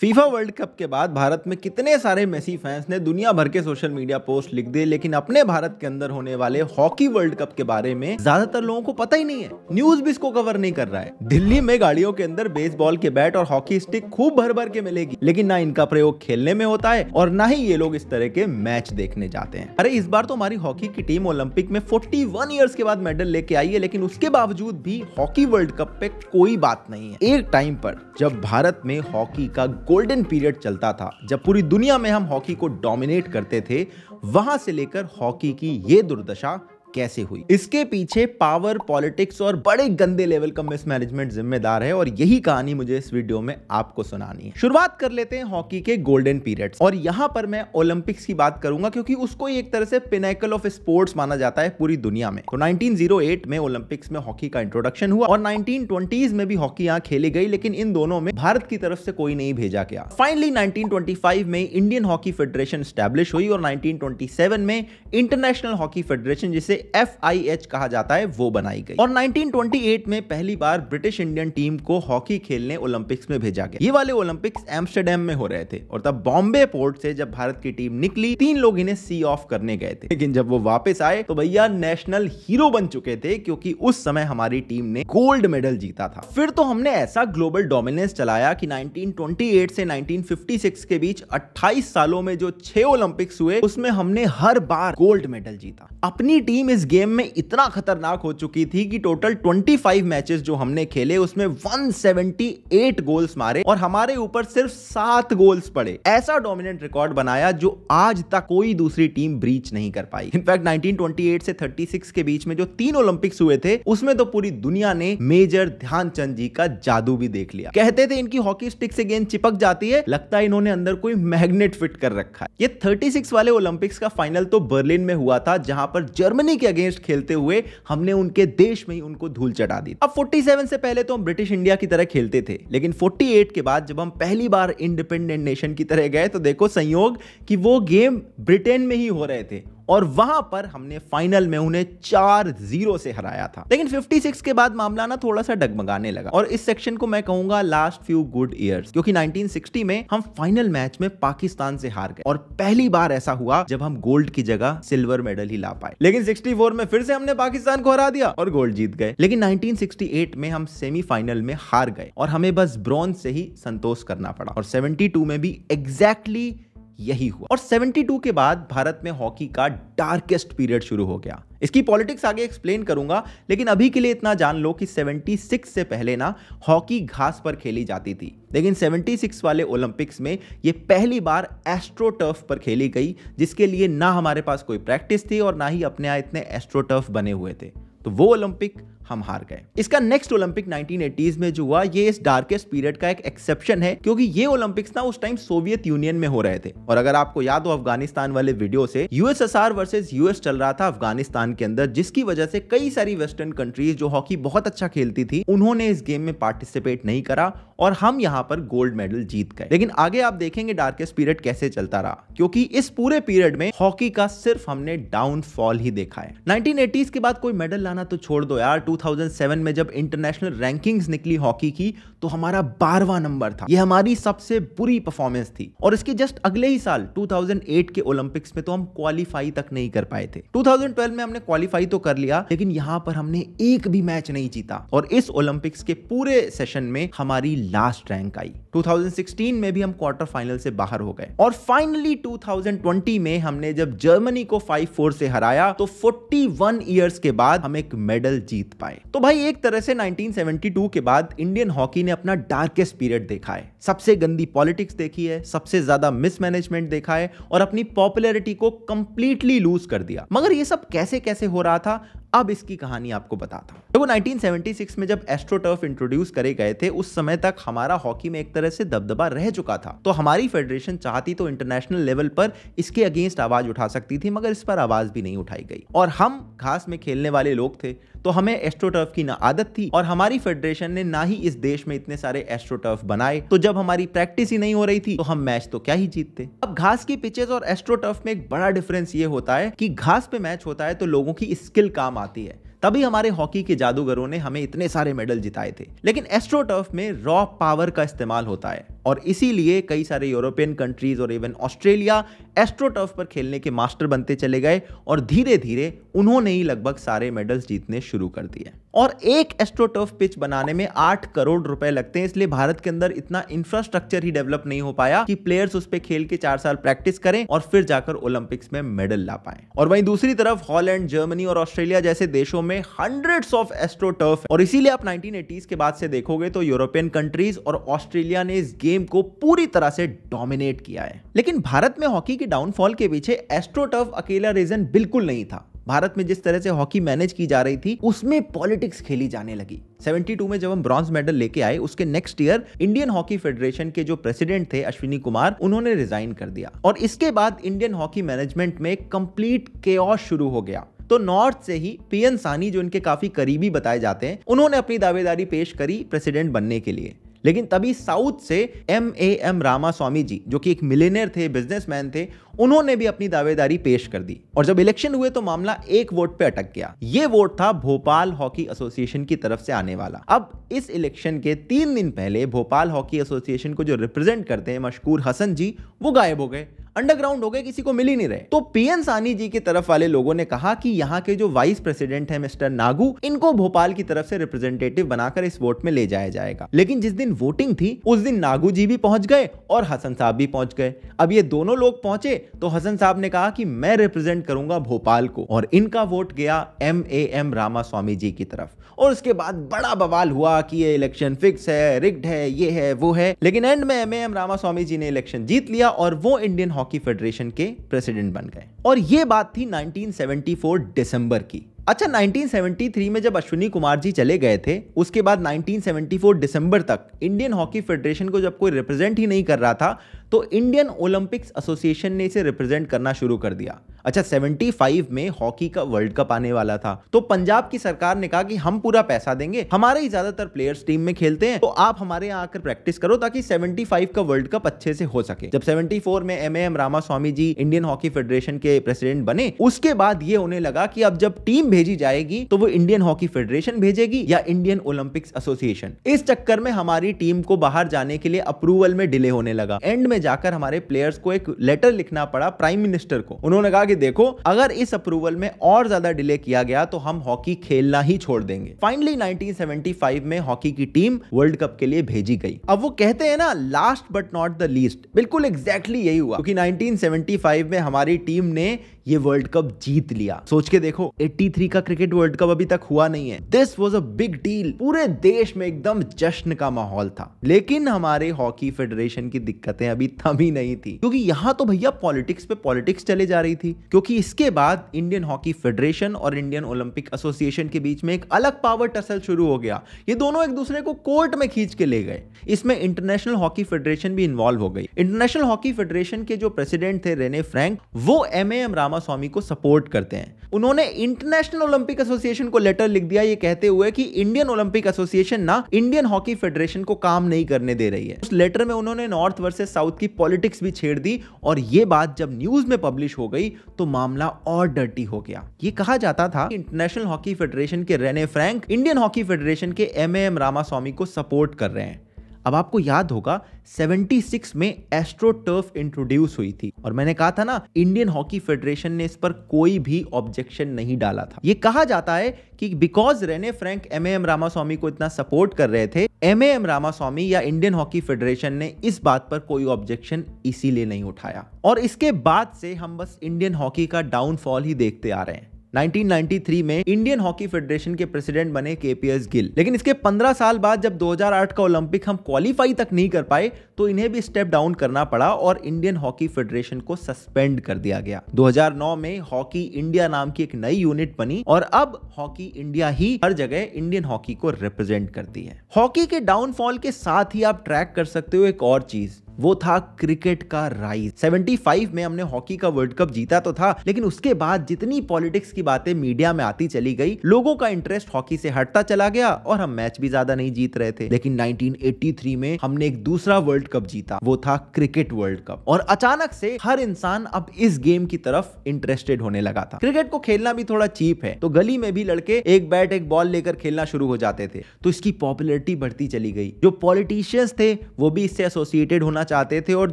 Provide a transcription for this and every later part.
FIFA world cup के बाद भारत में कितने सारे मेसी फैंस ने दुनिया भर के सोशल मीडिया पोस्ट लिख दिए लेकिन अपने भारत के अंदर होने वाले हॉकी वर्ल्ड कप के बारे में ज्यादातर लोगों को पता ही नहीं है न्यूज भी इसको कवर नहीं कर रहा है दिल्ली में गाड़ियों के अंदर बेसबॉल के बैट और हॉकी स्टिक खूब भर भर के मिलेगी लेकिन ना इनका प्रयोग खेलने में होता है और ना ही ये लोग इस तरह के मैच देखने जाते हैं अरे इस बार तो हमारी हॉकी की टीम ओलंपिक में फोर्टी वन ईयर्स के बाद मेडल लेके आई है लेकिन उसके बावजूद भी हॉकी वर्ल्ड कप पे कोई बात नहीं है एक टाइम पर जब भारत में हॉकी का गोल्डन पीरियड चलता था जब पूरी दुनिया में हम हॉकी को डोमिनेट करते थे वहां से लेकर हॉकी की ये दुर्दशा कैसे हुई इसके पीछे पावर पॉलिटिक्स और बड़े गंदे लेवल का मिसमैनेजमेंट जिम्मेदार है और यही कहानी मुझे इस वीडियो में आपको सुनानी है शुरुआत कर लेते हैं हॉकी के गोल्डन पीरियड और यहाँ पर मैं ओलंपिक्स की बात करूंगा क्योंकि उसको एक तरह से पिनाकल ऑफ स्पोर्ट्स माना जाता है पूरी दुनिया में तो 1908 में ओलंपिक्स में हॉकी का इंट्रोडक्शन हुआ और नाइनटीन में भी हॉकी यहाँ खेली गई लेकिन इन दोनों में भारत की तरफ से कोई नहीं भेजा गया फाइनली नाइनटीन में इंडियन हॉकी फेडरेशन स्टैब्लिश हुई और नाइनटीन में इंटरनेशनल हॉकी फेडरेशन जिसे एफ आई एच कहा जाता है वो बनाई गई और 1928 में पहली बार ब्रिटिश इंडियन टीम को हॉकी खेलने ओलंपिक्स में भेजा गया ये वाले ओलंपिक्स एम्स्टरडेम में हो रहे थे और तब बॉम्बे पोर्ट से जब भारत की टीम निकली तीन लोग इन्हें सी ऑफ करने गए थे लेकिन जब वो वापस आए तो भैया नेशनल हीरो बन चुके थे क्योंकि उस समय हमारी टीम ने गोल्ड मेडल जीता था फिर तो हमने ऐसा ग्लोबल डोमिनेंस चलाया कि 1928 से 1956 के बीच 28 सालों में जो छह ओलंपिक्स हुए उसमें हमने हर बार गोल्ड मेडल जीता अपनी टीम टीम इस गेम में इतना खतरनाक हो चुकी थी कि टोटल 25 मैचेस जो हमने खेले उसमें 178 गोल्स मारे और हमारे ऊपर सिर्फ सात गोल्स पड़े ऐसा डोमिनेंट रिकॉर्ड बनाया जो आज तक कोई दूसरी टीम ब्रीच नहीं कर पाई इनफैक्ट 1928 से 36 के बीच में जो तीन ओलंपिक्स हुए थे उसमें तो पूरी दुनिया ने मेजर ध्यानचंद जी का जादू भी देख लिया कहते थे इनकी हॉकी स्टिक से गेंद चिपक जाती है लगता है इन्होंने अंदर कोई मैग्नेट फिट कर रखा है ये 36 वाले ओलंपिक्स का फाइनल तो बर्लिन में हुआ था जहां पर जर्मनी के अगेंस्ट खेलते हुए हमने उनके देश में ही उनको धूल चटा दी अब 47 से पहले तो हम ब्रिटिश इंडिया की तरह खेलते थे लेकिन 48 के बाद जब हम पहली बार इंडिपेंडेंट नेशन की तरह गए तो देखो संयोग कि वो गेम ब्रिटेन में ही हो रहे थे और वहां पर हमने फाइनल में उन्हें चार जीरो से हराया था लेकिन 56 के बाद मामला ना थोड़ा सा डगमगाने लगा और इस सेक्शन को मैं कहूंगा लास्ट फ्यू गुड ईयर्स क्योंकि 1960 में हम फाइनल मैच में पाकिस्तान से हार गए और पहली बार ऐसा हुआ जब हम गोल्ड की जगह सिल्वर मेडल ही ला पाए लेकिन 64 में फिर से हमने पाकिस्तान को हरा दिया और गोल्ड जीत गए लेकिन 1968 में हम सेमीफाइनल में हार गए और हमें बस ब्रॉन्ज से ही संतोष करना पड़ा और 72 में भी एग्जैक्टली exactly यही हुआ और 72 के बाद भारत में हॉकी का डार्केस्ट पीरियड शुरू हो गया इसकी पॉलिटिक्स आगे एक्सप्लेन करूंगा लेकिन अभी के लिए इतना जान लो कि 76 से पहले ना हॉकी घास पर खेली जाती थी लेकिन 76 वाले ओलंपिक्स में ये पहली बार एस्ट्रोटर्फ पर खेली गई जिसके लिए ना हमारे पास कोई प्रैक्टिस थी और ना ही अपने आप इतने एस्ट्रोटर्फ बने हुए थे तो वो ओलंपिक हम हार गए इसका नेक्स्ट ओलंपिक 1980s में जो हुआ ये इस डार्केस्ट पीरियड का एक एक्सेप्शन है क्योंकि ये ओलंपिक्स ना उस टाइम सोवियत यूनियन में हो रहे थे और अगर आपको याद हो अफगानिस्तान वाले वीडियो से यूएसएसआर वर्सेज यूएस चल रहा था अफगानिस्तान के अंदर जिसकी वजह से कई सारी वेस्टर्न कंट्रीज जो हॉकी बहुत अच्छा खेलती थी उन्होंने इस गेम में पार्टिसिपेट नहीं करा और हम यहाँ पर गोल्ड मेडल जीत गए लेकिन आगे आप देखेंगे डार्केस्ट पीरियड कैसे चलता रहा क्योंकि इस पूरे पीरियड में हॉकी का सिर्फ हमने डाउनफॉल ही देखा है 1980s के बाद कोई मेडल लाना तो छोड़ दो यार 2007 में जब इंटरनेशनल रैंकिंग्स निकली हॉकी की तो हमारा बारवा नंबर था ये हमारी सबसे बुरी परफॉर्मेंस थी और इसके जस्ट अगले ही साल 2008 के ओलंपिक्स में तो हम क्वालिफाई तक नहीं कर पाए थे 2012 में हमने क्वालिफाई तो कर लिया लेकिन यहाँ पर हमने एक भी मैच नहीं जीता और इस ओलंपिक्स के पूरे सेशन में हमारी लास्ट रैंक आई 2016 में भी हम क्वार्टर फाइनल से बाहर हो गए और फाइनली 2020 में हमने जब जर्मनी को 5-4 से हराया तो 41 ईयर्स के बाद हम एक मेडल जीत पाए पाए तो भाई एक तरह से 1972 के बाद इंडियन हॉकी ने अपना डार्केस्ट पीरियड देखा है सबसे गंदी पॉलिटिक्स देखी है सबसे ज्यादा मिसमैनेजमेंट देखा है और अपनी पॉपुलैरिटी को कंप्लीटली लूज कर दिया मगर ये सब कैसे कैसे हो रहा था अब इसकी कहानी आपको बताता हूँ देखो 1976 में जब एस्ट्रोटर्फ इंट्रोड्यूस करे गए थे उस समय तक हमारा हॉकी में एक तरह से दबदबा रह चुका था तो हमारी फेडरेशन चाहती तो इंटरनेशनल लेवल पर इसके अगेंस्ट आवाज उठा सकती थी मगर इस पर आवाज भी नहीं उठाई गई और हम घास में खेलने वाले लोग थे तो हमें एस्ट्रोटर्फ की ना आदत थी और हमारी फेडरेशन ने ना ही इस देश में इतने सारे एस्ट्रोटर्फ बनाए तो जब हमारी प्रैक्टिस ही नहीं हो रही थी तो हम मैच तो क्या ही जीतते अब घास की पिचेस और एस्ट्रोटर्फ में एक बड़ा डिफरेंस ये होता है कि घास पे मैच होता है तो लोगों की स्किल काम आती है तभी हमारे हॉकी के जादूगरों ने हमें इतने सारे मेडल जिताए थे लेकिन एस्ट्रोटर्फ में रॉ पावर का इस्तेमाल होता है और इसीलिए कई सारे यूरोपियन कंट्रीज और इवन ऑस्ट्रेलिया एस्ट्रोटर्फ पर खेलने के मास्टर बनते चले गए और धीरे धीरे उन्होंने ही लगभग सारे मेडल्स जीतने शुरू कर दिए और एक एस्ट्रोटर्फ पिच बनाने में आठ करोड़ रुपए लगते हैं इसलिए भारत के अंदर इतना इंफ्रास्ट्रक्चर ही डेवलप नहीं हो पाया कि प्लेयर्स उस पर खेल के चार साल प्रैक्टिस करें और फिर जाकर ओलंपिक्स में मेडल ला पाए और वहीं दूसरी तरफ हॉलैंड जर्मनी और ऑस्ट्रेलिया जैसे देशों में हंड्रेड ऑफ एस्ट्रोटर्फ और इसीलिए आप नाइनटीन के बाद से देखोगे तो यूरोपियन कंट्रीज और ऑस्ट्रेलिया ने इस गेम को पूरी तरह से डोमिनेट किया है लेकिन भारत में हॉकी के डाउनफॉल के पीछे एस्ट्रोटर्फ अकेला रीजन बिल्कुल नहीं था भारत में जिस तरह से हॉकी मैनेज की जा रही थी उसमें पॉलिटिक्स खेली जाने लगी 72 में जब हम ब्रॉन्ज मेडल लेके आए उसके next year Indian hockey federation के जो प्रेसिडेंट थे अश्विनी कुमार उन्होंने रिजाइन कर दिया और इसके बाद इंडियन हॉकी मैनेजमेंट में कंप्लीट के शुरू हो गया तो नॉर्थ से ही पीएन सानी जो इनके काफी करीबी बताए जाते हैं उन्होंने अपनी दावेदारी पेश करी प्रेसिडेंट बनने के लिए लेकिन तभी साउथ से M A M Ramaswamy ji जो कि एक मिलेनियर थे बिजनेसमैन थे उन्होंने भी अपनी दावेदारी पेश कर दी और जब इलेक्शन हुए तो मामला एक वोट पे अटक गया ये वोट था भोपाल हॉकी एसोसिएशन की तरफ से आने वाला अब इस इलेक्शन के तीन दिन पहले भोपाल हॉकी एसोसिएशन को जो रिप्रेजेंट करते हैं मशकूर हसन जी वो गायब हो गए अंडरग्राउंड हो गए किसी को मिल ही नहीं रहे तो पीएन सानी जी की तरफ वाले लोगों ने कहा कि यहाँ के जो वाइस प्रेसिडेंट है मिस्टर नागू इनको भोपाल की तरफ से रिप्रेजेंटेटिव बनाकर इस वोट में ले जाया जाएगा लेकिन जिस दिन वोटिंग थी उस दिन नागू जी भी पहुंच गए और हसन साहब भी पहुंच गए अब ये दोनों लोग पहुंचे तो हसन साहब ने कहा कि मैं रिप्रेजेंट करूंगा भोपाल को और इनका वोट गया M A M Ramaswamy ji की तरफ और उसके बाद बड़ा बवाल हुआ कि ये इलेक्शन फिक्स है रिग्ड है ये है वो है लेकिन एंड में M A M Ramaswamy ji ने इलेक्शन जीत लिया और वो इंडियन हॉकी हॉकी फेडरेशन के प्रेसिडेंट बन गए और ये बात थी 1974 दिसंबर की अच्छा 1973 में जब अश्विनी कुमार जी चले गए थे उसके बाद 1974 दिसंबर तक इंडियन हॉकी फेडरेशन को जब कोई रिप्रेजेंट ही नहीं कर रहा था तो इंडियन ओलंपिक्स एसोसिएशन ने इसे रिप्रेजेंट करना शुरू कर दिया अच्छा 75 में हॉकी का वर्ल्ड कप आने वाला था तो पंजाब की सरकार ने कहा कि हम पूरा पैसा देंगे हमारे ही ज्यादातर प्लेयर्स टीम में खेलते हैं तो आप हमारे यहाँ आकर प्रैक्टिस करो ताकि 75 का वर्ल्ड कप अच्छे से हो सके जब 74 में M M Ramaswamy ji Indian hockey federation के प्रेसिडेंट बने उसके बाद ये होने लगा की अब जब टीम भेजी जाएगी तो वो इंडियन हॉकी फेडरेशन भेजेगी या इंडियन ओलंपिक्स एसोसिएशन इस चक्कर में हमारी टीम को बाहर जाने के लिए अप्रूवल में डिले होने लगा एंड में में जाकर हमारे प्लेयर्स को एक लेटर लिखना पड़ा प्राइम मिनिस्टर को उन्होंने कहा कि देखो अगर इस अप्रूवल में और ज्यादा डिले किया गया तो हम हॉकी खेलना ही छोड़ देंगे फाइनली 1975 में हॉकी की टीम वर्ल्ड कप के लिए भेजी गई अब वो कहते हैं ना last but not the least बिल्कुल एग्जैक्टली exactly यही हुआ क्योंकि 1975 में हमारी टीम ने ये वर्ल्ड कप जीत लिया सोच के देखो 83 का क्रिकेट वर्ल्ड कप अभी तक हुआ नहीं है this was a big deal पूरे देश में एकदम जश्न का माहौल था लेकिन हमारे हॉकी फेडरेशन की दिक्कतें अभी थमी नहीं थी क्योंकि यहाँ तो भैया पॉलिटिक्स पे पॉलिटिक्स चले जा रही थी क्योंकि इसके बाद इंडियन हॉकी फेडरेशन और इंडियन ओलंपिक एसोसिएशन के बीच में एक अलग पावर टसल शुरू हो गया ये दोनों एक दूसरे को कोर्ट में खींच के ले गए इसमें इंटरनेशनल हॉकी फेडरेशन भी इन्वॉल्व हो गई इंटरनेशनल हॉकी फेडरेशन के जो प्रेसिडेंट थे रेने फ्रैंक वो M M Rama Ramaswamy को सपोर्ट करते हैं उन्होंने इंटरनेशनल ओलंपिक एसोसिएशन को लेटर लिख दिया ये कहते हुए कि इंडियन ओलंपिक एसोसिएशन ना इंडियन हॉकी फेडरेशन को काम नहीं करने दे रही है उस लेटर में उन्होंने नॉर्थ वर्सेस साउथ की पॉलिटिक्स भी छेड़ दी और ये बात जब न्यूज में पब्लिश हो गई तो मामला और डर्टी हो गया ये कहा जाता था इंटरनेशनल हॉकी फेडरेशन के Rene Frank Indian hockey federation के एम एम रामास्वामी को सपोर्ट कर रहे हैं अब आपको याद होगा 76 में एस्ट्रो टर्फ इंट्रोड्यूस हुई थी और मैंने कहा था ना इंडियन हॉकी फेडरेशन ने इस पर कोई भी ऑब्जेक्शन नहीं डाला था यह कहा जाता है कि because Rene Frank M M Ramaswamy को इतना सपोर्ट कर रहे थे एम एम रामास्वामी या इंडियन हॉकी फेडरेशन ने इस बात पर कोई ऑब्जेक्शन इसीलिए नहीं उठाया और इसके बाद से हम बस इंडियन हॉकी का डाउनफॉल ही देखते आ रहे हैं 1993 में इंडियन हॉकी फेडरेशन के प्रेसिडेंट बने केपीएस गिल लेकिन इसके 15 साल बाद जब 2008 का ओलंपिक हम क्वालिफाई तक नहीं कर पाए तो इन्हें भी स्टेप डाउन करना पड़ा और इंडियन हॉकी फेडरेशन को सस्पेंड कर दिया गया 2009 में हॉकी इंडिया नाम की एक नई यूनिट बनी और अब हॉकी इंडिया ही हर जगह इंडियन हॉकी को रिप्रेजेंट करती है हॉकी के डाउनफॉल के साथ ही आप ट्रैक कर सकते हो एक और चीज वो था क्रिकेट का राइज 75 में हमने हॉकी का वर्ल्ड कप जीता तो था लेकिन उसके बाद जितनी पॉलिटिक्स की बातें मीडिया में आती चली गई लोगों का इंटरेस्ट हॉकी से हटता चला गया और हम मैच भी ज्यादा नहीं जीत रहे थे लेकिन 1983 में हमने एक दूसरा वर्ल्ड कप जीता वो था क्रिकेट वर्ल्ड कप और अचानक से हर इंसान अब इस गेम की तरफ इंटरेस्टेड होने लगा था क्रिकेट को खेलना भी थोड़ा चीप है तो गली में भी लड़के एक बैट एक बॉल लेकर खेलना शुरू हो जाते थे तो इसकी पॉपुलरिटी बढ़ती चली गई जो पॉलिटिशियंस थे वो भी इससे एसोसिएटेड होना चाहते थे और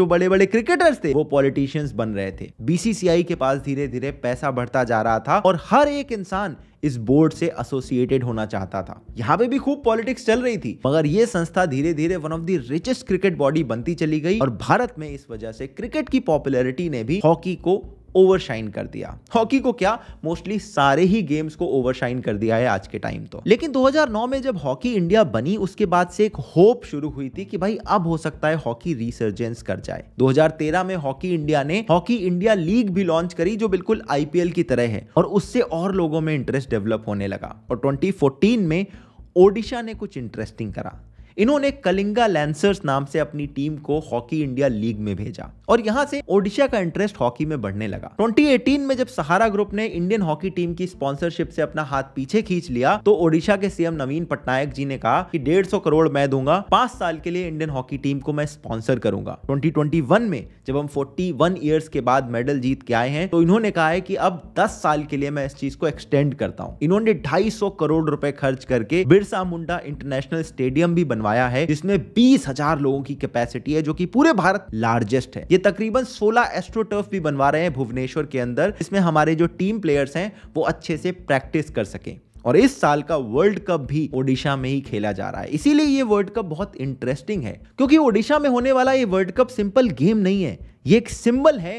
जो बड़े बड़े क्रिकेटर्स थे वो पॉलिटिशियंस बन रहे थे बीसीसीआई के पास धीरे धीरे पैसा बढ़ता जा रहा था और हर एक इंसान इस बोर्ड से एसोसिएटेड होना चाहता था यहाँ पे भी खूब पॉलिटिक्स चल रही थी मगर ये संस्था धीरे धीरे one of the richest cricket body बनती चली गई और भारत में इस वजह से क्रिकेट की पॉपुलरिटी ने भी हॉकी को ओवरशाइन कर दिया हॉकी को क्या मोस्टली सारे ही गेम्स को ओवरशाइन कर दिया है आज के टाइम तो लेकिन 2009 में जब हॉकी इंडिया बनी उसके बाद से एक होप शुरू हुई थी कि भाई अब हो सकता है हॉकी रिसर्जेंस कर जाए 2013 में हॉकी इंडिया ने हॉकी इंडिया लीग भी लॉन्च करी जो बिल्कुल आईपीएल की तरह है और उससे और लोगों में इंटरेस्ट डेवलप होने लगा और 2014 में ओडिशा ने कुछ इंटरेस्टिंग करा इन्होंने कलिंगा लैंसर्स नाम से अपनी टीम को हॉकी इंडिया लीग में भेजा और यहाँ से ओडिशा का इंटरेस्ट हॉकी में बढ़ने लगा 2018 में जब सहारा ग्रुप ने इंडियन हॉकी टीम की स्पॉन्सरशिप से अपना हाथ पीछे खींच लिया तो ओडिशा के सीएम नवीन पटनायक जी ने कहा कि सौ करोड़ मैं दूंगा पांच साल के लिए इंडियन हॉकी टीम को मैं स्पॉन्सर करूंगा 2021 में जब हम 41 इयर्स के बाद मेडल जीत के आए हैं तो इन्होंने कहा है कि अब 10 साल के लिए मैं इस चीज को एक्सटेंड करता हूँ इन्होंने ढाई करोड़ रुपए खर्च करके बिरसा मुंडा इंटरनेशनल स्टेडियम भी बना बनवाया है जिसमें बीस हजार लोगों की कैपेसिटी है जो कि पूरे भारत लार्जेस्ट है ये तकरीबन 16 एस्ट्रोटर्फ भी बनवा रहे हैं भुवनेश्वर के अंदर इसमें हमारे जो टीम प्लेयर्स हैं वो अच्छे से प्रैक्टिस कर सकें और इस साल का वर्ल्ड कप भी ओडिशा में ही खेला जा रहा है इसीलिए ये वर्ल्ड कप बहुत इंटरेस्टिंग है क्योंकि ओडिशा में होने वाला ये वर्ल्ड कप सिंपल गेम नहीं है ये एक सिंबल है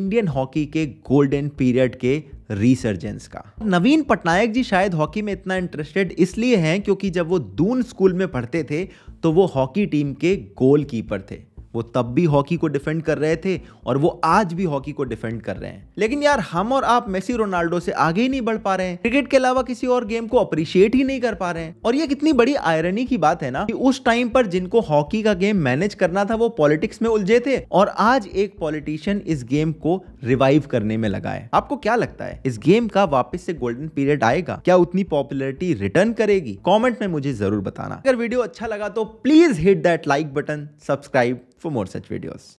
इंडियन हॉकी के गोल्डन पीरियड के रिसर्जेंस का नवीन पटनायक जी शायद हॉकी में इतना इंटरेस्टेड इसलिए हैं क्योंकि जब वो दून स्कूल में पढ़ते थे तो वो हॉकी टीम के गोल कीपर थे वो तब भी हॉकी को डिफेंड कर रहे थे और वो आज भी हॉकी को डिफेंड कर रहे हैं लेकिन यार हम और आप मेसी रोनाल्डो से आगे ही नहीं बढ़ पा रहे हैं क्रिकेट के अलावा किसी और गेम को अप्रिशिएट ही नहीं कर पा रहे हैं और ये कितनी बड़ी आयरनी की बात है ना कि उस टाइम पर जिनको हॉकी का गेम मैनेज करना था वो पॉलिटिक्स में उलझे थे और आज एक पॉलिटिशियन इस गेम को रिवाइव करने में लगा है आपको क्या लगता है इस गेम का वापस से गोल्डन पीरियड आएगा क्या उतनी पॉपुलरिटी रिटर्न करेगी कॉमेंट में मुझे जरूर बताना अगर वीडियो अच्छा लगा तो please hit that like button subscribe for more such videos